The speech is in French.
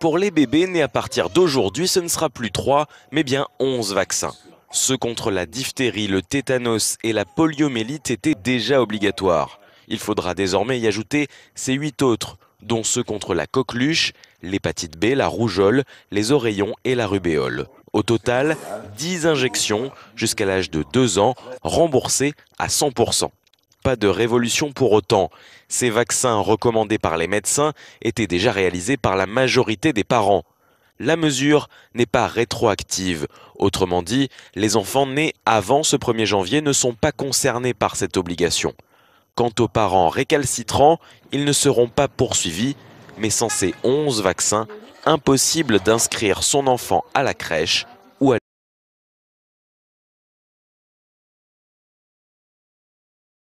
Pour les bébés nés à partir d'aujourd'hui, ce ne sera plus 3, mais bien 11 vaccins. Ceux contre la diphtérie, le tétanos et la poliomyélite étaient déjà obligatoires. Il faudra désormais y ajouter ces 8 autres, dont ceux contre la coqueluche, l'hépatite B, la rougeole, les oreillons et la rubéole. Au total, 10 injections jusqu'à l'âge de 2 ans, remboursées à 100%. Pas de révolution pour autant. Ces vaccins recommandés par les médecins étaient déjà réalisés par la majorité des parents. La mesure n'est pas rétroactive. Autrement dit, les enfants nés avant ce 1er janvier ne sont pas concernés par cette obligation. Quant aux parents récalcitrants, ils ne seront pas poursuivis, mais sans ces 11 vaccins, impossible d'inscrire son enfant à la crèche